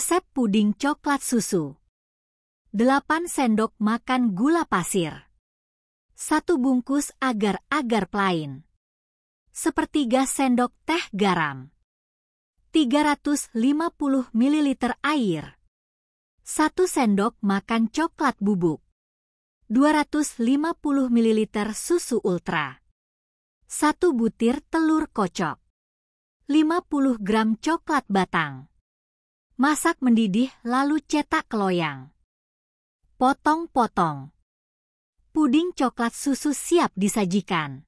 Resep puding coklat susu. 8 sendok makan gula pasir. 1 bungkus agar-agar plain. Sepertiga sendok teh garam. 350 ml air. 1 sendok makan coklat bubuk. 250 ml susu ultra. 1 butir telur kocok. 50 gram coklat batang. Masak mendidih lalu cetak ke loyang. Potong-potong. Puding coklat susu siap disajikan.